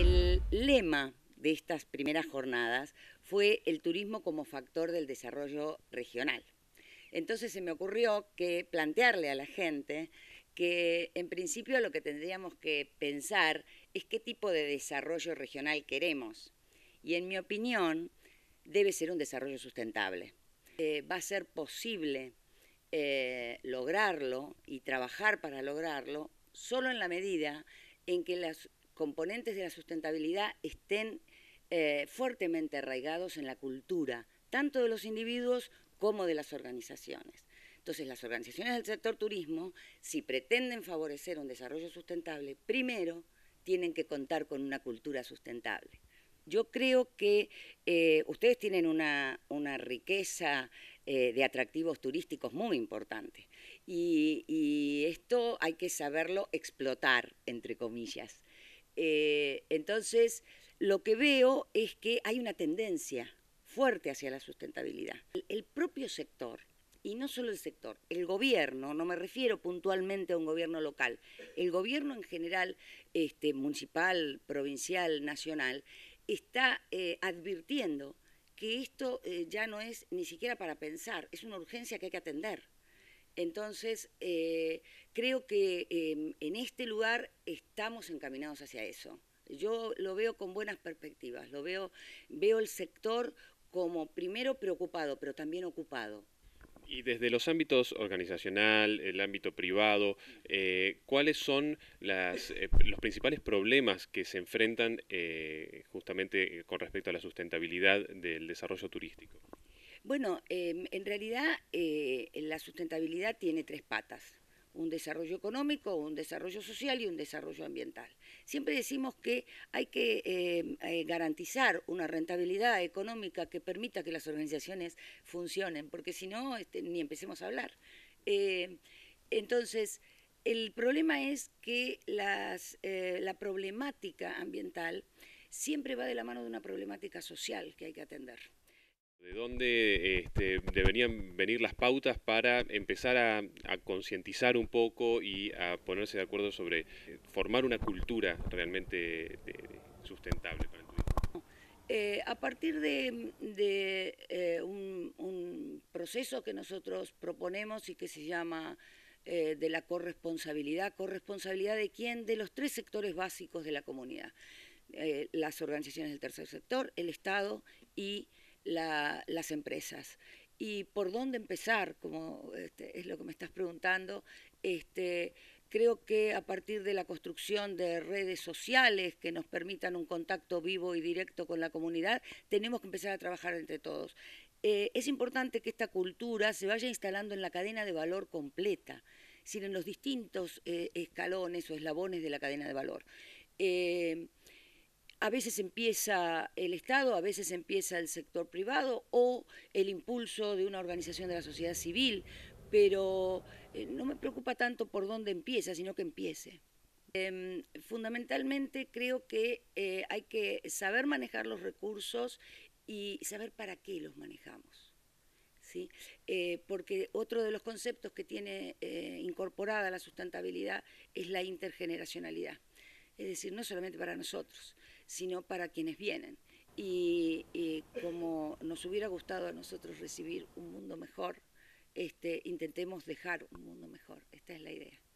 El lema de estas primeras jornadas fue el turismo como factor del desarrollo regional. Entonces se me ocurrió que plantearle a la gente que en principio lo que tendríamos que pensar es qué tipo de desarrollo regional queremos. Y en mi opinión, debe ser un desarrollo sustentable. Eh, va a ser posible eh, lograrlo y trabajar para lograrlo solo en la medida en que las componentes de la sustentabilidad estén eh, fuertemente arraigados en la cultura, tanto de los individuos como de las organizaciones. Entonces, las organizaciones del sector turismo, si pretenden favorecer un desarrollo sustentable, primero tienen que contar con una cultura sustentable. Yo creo que eh, ustedes tienen una, riqueza eh, de atractivos turísticos muy importante y esto hay que saberlo explotar, entre comillas. Eh, entonces, lo que veo es que hay una tendencia fuerte hacia la sustentabilidad. El, propio sector, y no solo el sector, el gobierno, no me refiero puntualmente a un gobierno local, el gobierno en general, este, municipal, provincial, nacional, está eh, advirtiendo que esto eh, ya no es ni siquiera para pensar, es una urgencia que hay que atender. Entonces, eh, creo que em, en este lugar estamos encaminados hacia eso. Yo lo veo con buenas perspectivas, lo veo, veo el sector como primero preocupado, pero también ocupado. Y desde los ámbitos organizacional, el ámbito privado, eh, ¿cuáles son eh, los principales problemas que se enfrentan justamente con respecto a la sustentabilidad del desarrollo turístico? Bueno, em, en realidad eh, la sustentabilidad tiene tres patas, un desarrollo económico, un desarrollo social y un desarrollo ambiental. Siempre decimos que hay que em, eh, garantizar una rentabilidad económica que permita que las organizaciones funcionen, porque si no, este, ni empecemos a hablar. Em, entonces, el problema es que eh, la problemática ambiental siempre va de la mano de una problemática social que hay que atender. ¿De dónde este, deberían venir las pautas para empezar a, concientizar un poco y a ponerse de acuerdo sobre eh, formar una cultura realmente eh, sustentable para el turismo? Eh, a partir de, un, proceso que nosotros proponemos y que se llama de la corresponsabilidad, corresponsabilidad de quién, de los tres sectores básicos de la comunidad, las organizaciones del tercer sector, el Estado y las empresas. ¿Y por dónde empezar? Como este, es lo que me estás preguntando. Este, creo que a partir de la construcción de redes sociales que nos permitan un contacto vivo y directo con la comunidad, tenemos que empezar a trabajar entre todos. Eh, es importante que esta cultura se vaya instalando en la cadena de valor completa, sino en los distintos eh, escalones o eslabones de la cadena de valor. Eh, a veces empieza el Estado, a veces empieza el sector privado o el impulso de una organización de la sociedad civil, pero eh, no me preocupa tanto por dónde empieza, sino que empiece. Em, fundamentalmente creo que eh, hay que saber manejar los recursos y saber para qué los manejamos. ¿sí? Eh, porque otro de los conceptos que tiene incorporada la sustentabilidad es la intergeneracionalidad, es decir, no solamente para nosotros, sino para quienes vienen. Y, como nos hubiera gustado a nosotros recibir un mundo mejor, este, intentemos dejar un mundo mejor. Esta es la idea.